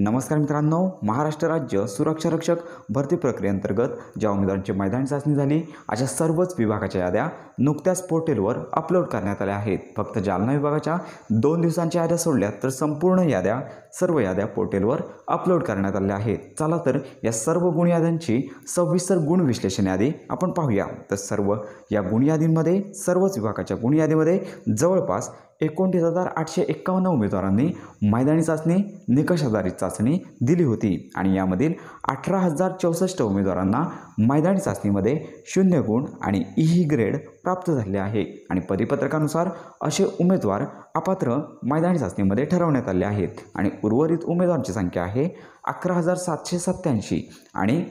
नमस्कार मित्रांनो महाराष्ट्र राज्य सुरक्षा रक्षक भरती प्रक्रियेअंतर्गत ज्या उमेदवारांची मैदानी चाचणी झाली अशा सर्वच विभागाच्या याद्या नुकत्याच पोर्टलवर अपलोड करण्यात आल्या आहेत फक्त जालना विभागाच्या दोन दिवसांच्या याद्या सोडल्या तर संपूर्ण याद्या सर्व याद्या पोर्टलवर अपलोड करण्यात आल्या आहेत चला तर या सर्व गुण याद्यांची सविस्तर गुण विश्लेषण यादी आपण पाहूया तर सर्व या गुण यादींमध्ये सर्वच विभागाच्या गुण यादीमध्ये जवळपास एकोणतीस हजार आठशे एक्कावन्न उमेदवारांनी मैदानी चाचणी निकष आधारित चाचणी दिली होती आणि यामधील अठरा हजार चौसष्ट उमेदवारांना मैदानी चाचणीमध्ये शून्य गुण आणि ई ग्रेड प्राप्त झाले आहे आणि परिपत्रकानुसार असे उमेदवार अपात्र मैदानी चाचणीमध्ये ठरवण्यात आले आहेत आणि उर्वरित उमेदवारांची संख्या आहे अकरा हजार सातशे सत्त्याऐंशी आणि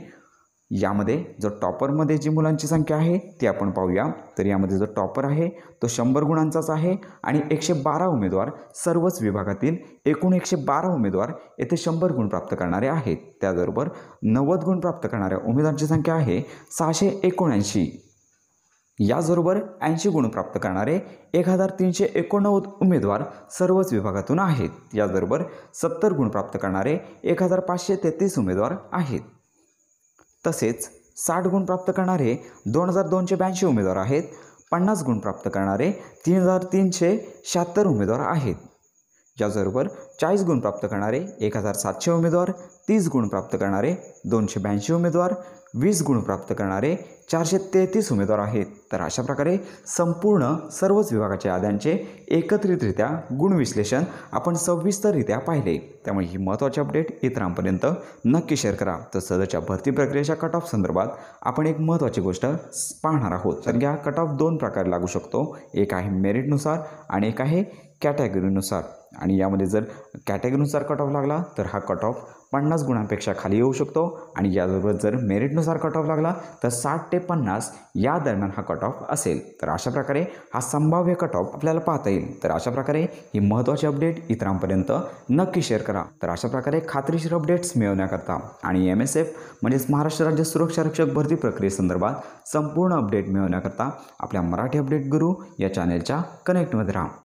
यामध्ये जो टॉपरमध्ये जी मुलांची संख्या आहे ती आपण पाहूया तर यामध्ये जो टॉपर आहे तो शंभर गुणांचाच आहे आणि एकशे बारा उमेदवार सर्वच विभागातील एकूण एकशे बारा उमेदवार येथे शंभर गुण प्राप्त करणारे आहेत त्याचबरोबर नव्वद गुण प्राप्त करणाऱ्या उमेदवारांची संख्या आहे सहाशे एकोणऐंशी याचबरोबर ऐंशी गुण प्राप्त करणारे एक हजार तीनशे एकोणनव्वद उमेदवार सर्वच विभागातून आहेत याचबरोबर सत्तर गुण प्राप्त करणारे एक हजार पाचशे तेहतीस उमेदवार आहेत तसेच साठ गुण प्राप्त करणारे दोन हजार दोनशे ब्याऐंशी उमेदवार आहेत पन्नास गुण प्राप्त करणारे तीन हजार तीनशे शहात्तर उमेदवार आहेत याचबरोबर चाळीस गुण प्राप्त करणारे एक हजार सातशे उमेदवार तीस गुण प्राप्त करणारे दोनशे ब्याऐंशी उमेदवार वीस गुण प्राप्त करणारे चारशे तेहतीस उमेदवार आहेत तर अशा प्रकारे संपूर्ण सर्वच विभागाच्या याद्यांचे एकत्रितरित्या गुणविश्लेषण आपण सविस्तररित्या पाहिले त्यामुळे ही महत्त्वाची अपडेट इतरांपर्यंत नक्की शेअर करा तर सदरच्या भरती प्रक्रियेच्या कट ऑफ संदर्भात आपण एक महत्त्वाची गोष्ट पाहणार आहोत की हा कट ऑफ दोन प्रकारे लागू शकतो एक आहे मेरिटनुसार आणि एक आहे कॅटेगरीनुसार आणि यामध्ये जर कॅटेगरीनुसार कट ऑफ लागला तर हा कट ऑफ पन्नास गुणांपेक्षा खाली येऊ शकतो आणि याबरोबर जर मेरिटनुसार कट ऑफ लागला तर साठ ते पन्नास या दरम्यान हा कट ऑफ असेल तर अशा प्रकारे हा संभाव्य कट ऑफ आपल्याला पाहता येईल तर अशा प्रकारे ही महत्त्वाची अपडेट इतरांपर्यंत नक्की शेअर करा तर अशा प्रकारे खात्रीशीर अपडेट्स मिळवण्याकरता आणि एम एस एफ म्हणजेच महाराष्ट्र राज्य सुरक्षा रक्षक भरती प्रक्रियेसंदर्भात संपूर्ण अपडेट मिळवण्याकरता आपल्या मराठी अपडेट गुरु या चॅनेलच्या कनेक्टमध्ये राहा